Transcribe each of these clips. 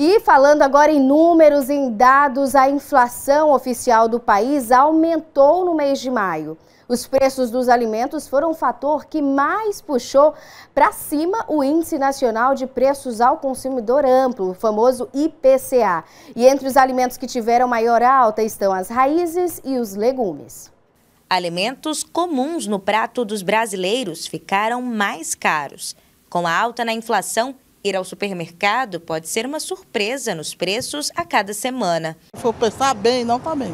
E falando agora em números, em dados, a inflação oficial do país aumentou no mês de maio. Os preços dos alimentos foram o fator que mais puxou para cima o Índice Nacional de Preços ao Consumidor Amplo, o famoso IPCA. E entre os alimentos que tiveram maior alta estão as raízes e os legumes. Alimentos comuns no prato dos brasileiros ficaram mais caros. Com a alta na inflação, Ir ao supermercado pode ser uma surpresa nos preços a cada semana. Se for pensar bem, não está bem.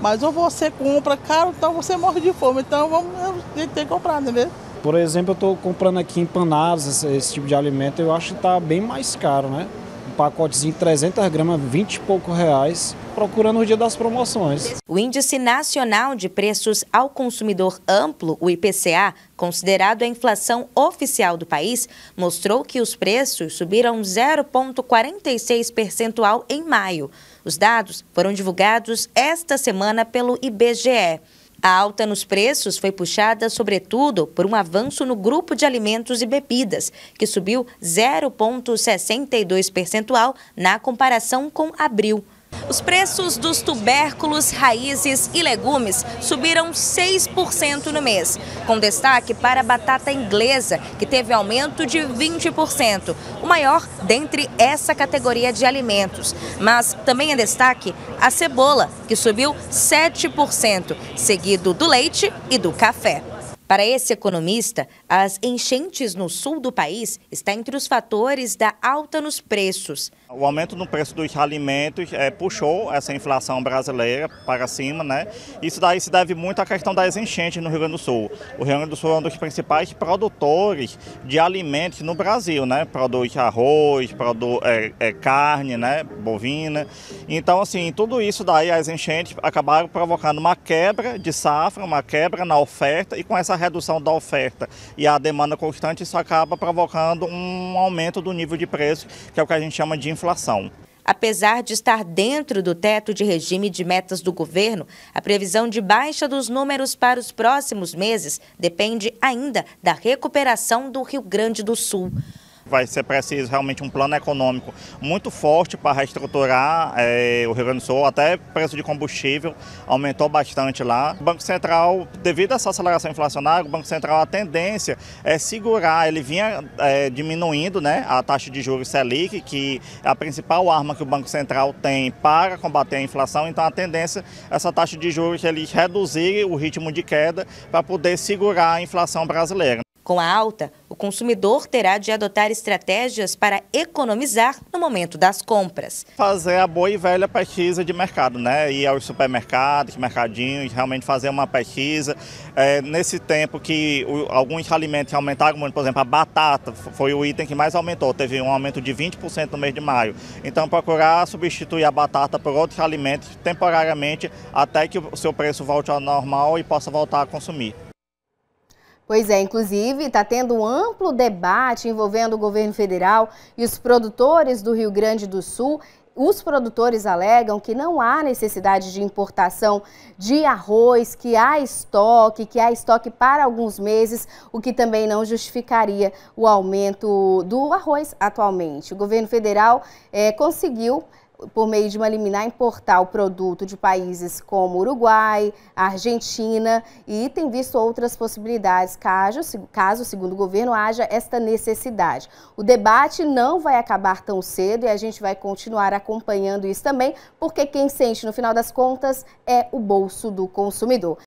Mas ou você compra caro, então você morre de fome. Então vamos, que ter que comprar, não é mesmo? Por exemplo, eu estou comprando aqui empanados esse, esse tipo de alimento, eu acho que está bem mais caro, né? pacotezinho de 300 gramas, 20 e pouco reais, procurando o dia das promoções. O Índice Nacional de Preços ao Consumidor Amplo, o IPCA, considerado a inflação oficial do país, mostrou que os preços subiram 0,46 percentual em maio. Os dados foram divulgados esta semana pelo IBGE. A alta nos preços foi puxada, sobretudo, por um avanço no grupo de alimentos e bebidas, que subiu 0,62 percentual na comparação com abril. Os preços dos tubérculos, raízes e legumes subiram 6% no mês, com destaque para a batata inglesa, que teve aumento de 20%, o maior dentre essa categoria de alimentos. Mas também é destaque a cebola, que subiu 7%, seguido do leite e do café. Para esse economista, as enchentes no sul do país está entre os fatores da alta nos preços. O aumento no preço dos alimentos é, puxou essa inflação brasileira para cima, né? Isso daí se deve muito à questão das enchentes no Rio Grande do Sul. O Rio Grande do Sul é um dos principais produtores de alimentos no Brasil, né? Produz arroz, produz é, eh, é, eh, carne, né? Bovina. Então, assim, tudo isso daí, as enchentes acabaram provocando uma quebra de safra, uma quebra na oferta e com essa redução da oferta e a demanda constante, isso acaba provocando um aumento do nível de preço, que é o que a gente chama de inflação. Apesar de estar dentro do teto de regime de metas do governo, a previsão de baixa dos números para os próximos meses depende ainda da recuperação do Rio Grande do Sul vai ser preciso realmente um plano econômico muito forte para reestruturar é, o Rio Grande do Sul, até preço de combustível aumentou bastante lá. O Banco Central, devido a essa aceleração inflacionária, o Banco Central a tendência é segurar, ele vinha é, diminuindo né, a taxa de juros Selic, que é a principal arma que o Banco Central tem para combater a inflação, então a tendência é essa taxa de juros ele reduzir o ritmo de queda para poder segurar a inflação brasileira. Com a alta, o consumidor terá de adotar estratégias para economizar no momento das compras. Fazer a boa e velha pesquisa de mercado, né? Ir aos supermercados, mercadinhos, realmente fazer uma pesquisa. É, nesse tempo que o, alguns alimentos aumentaram muito, por exemplo, a batata foi o item que mais aumentou, teve um aumento de 20% no mês de maio. Então, procurar substituir a batata por outros alimentos temporariamente até que o seu preço volte ao normal e possa voltar a consumir. Pois é, inclusive está tendo um amplo debate envolvendo o governo federal e os produtores do Rio Grande do Sul os produtores alegam que não há necessidade de importação de arroz, que há estoque, que há estoque para alguns meses, o que também não justificaria o aumento do arroz atualmente. O governo federal é, conseguiu por meio de uma liminar, importar o produto de países como Uruguai, Argentina e tem visto outras possibilidades caso, caso, segundo o governo, haja esta necessidade. O debate não vai acabar tão cedo e a gente vai continuar acompanhando isso também, porque quem sente, no final das contas, é o bolso do consumidor.